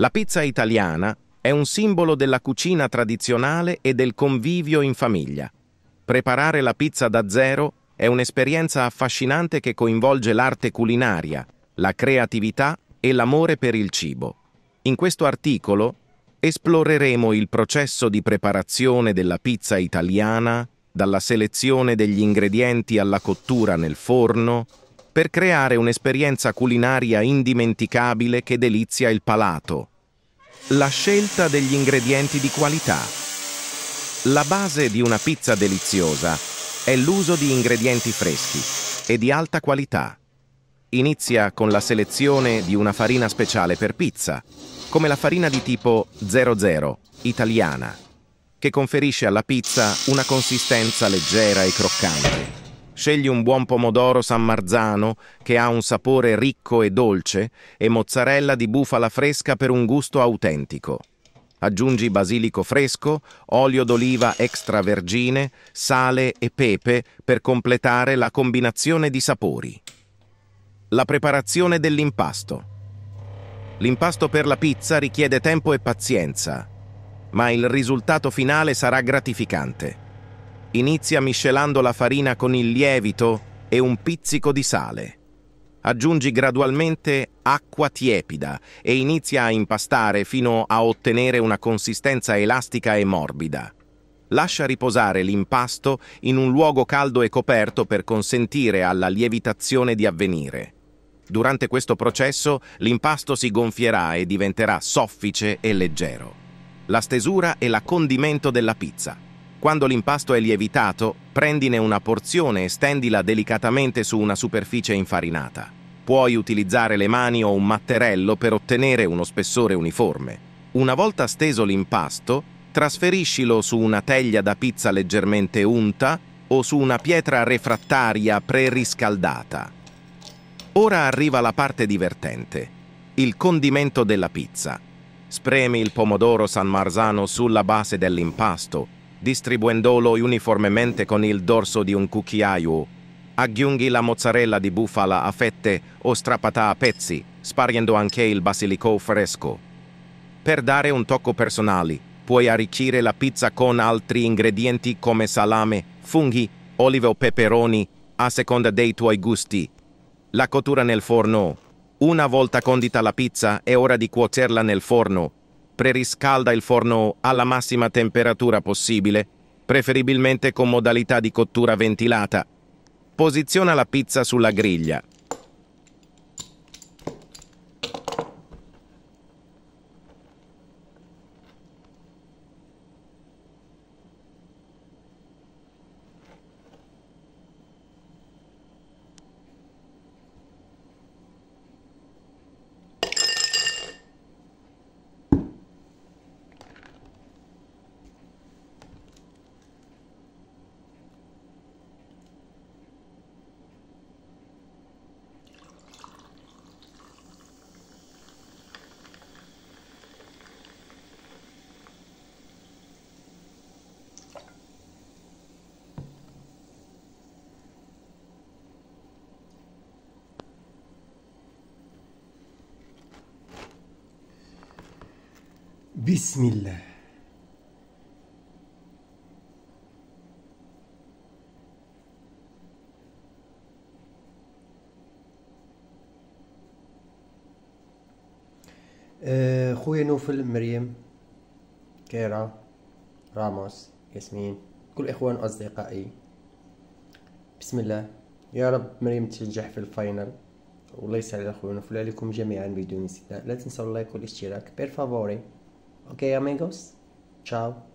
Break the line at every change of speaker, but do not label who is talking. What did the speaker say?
La pizza italiana è un simbolo della cucina tradizionale e del convivio in famiglia. Preparare la pizza da zero è un'esperienza affascinante che coinvolge l'arte culinaria, la creatività e l'amore per il cibo. In questo articolo esploreremo il processo di preparazione della pizza italiana, dalla selezione degli ingredienti alla cottura nel forno, per creare un'esperienza culinaria indimenticabile che delizia il palato. La scelta degli ingredienti di qualità. La base di una pizza deliziosa è l'uso di ingredienti freschi e di alta qualità. Inizia con la selezione di una farina speciale per pizza, come la farina di tipo 00, italiana, che conferisce alla pizza una consistenza leggera e croccante. Scegli un buon pomodoro San Marzano che ha un sapore ricco e dolce e mozzarella di bufala fresca per un gusto autentico. Aggiungi basilico fresco, olio d'oliva extravergine, sale e pepe per completare la combinazione di sapori. La preparazione dell'impasto. L'impasto per la pizza richiede tempo e pazienza, ma il risultato finale sarà gratificante. Inizia miscelando la farina con il lievito e un pizzico di sale. Aggiungi gradualmente acqua tiepida e inizia a impastare fino a ottenere una consistenza elastica e morbida. Lascia riposare l'impasto in un luogo caldo e coperto per consentire alla lievitazione di avvenire. Durante questo processo l'impasto si gonfierà e diventerà soffice e leggero. La stesura è la condimento della pizza. Quando l'impasto è lievitato, prendine una porzione e stendila delicatamente su una superficie infarinata. Puoi utilizzare le mani o un matterello per ottenere uno spessore uniforme. Una volta steso l'impasto, trasferiscilo su una teglia da pizza leggermente unta o su una pietra refrattaria preriscaldata. Ora arriva la parte divertente, il condimento della pizza. Spremi il pomodoro San Marzano sulla base dell'impasto distribuendolo uniformemente con il dorso di un cucchiaio. Aggiungi la mozzarella di bufala a fette o strappata a pezzi, sparendo anche il basilico fresco. Per dare un tocco personale, puoi arricchire la pizza con altri ingredienti come salame, funghi, olive o peperoni, a seconda dei tuoi gusti. La cottura nel forno. Una volta condita la pizza, è ora di cuocerla nel forno preriscalda il forno alla massima temperatura possibile, preferibilmente con modalità di cottura ventilata. Posiziona la pizza sulla griglia,
بسم الله آه، خويا نوفل مريم كيرا راموس ياسمين كل اخوان اصدقائي بسم الله يا رب مريم تنجح في الفاينل والله يسهل على خويا نوفل عليكم جميعا بدون استثناء لا تنسوا اللايك والاشتراك بير فافوري Ok amigos, chao.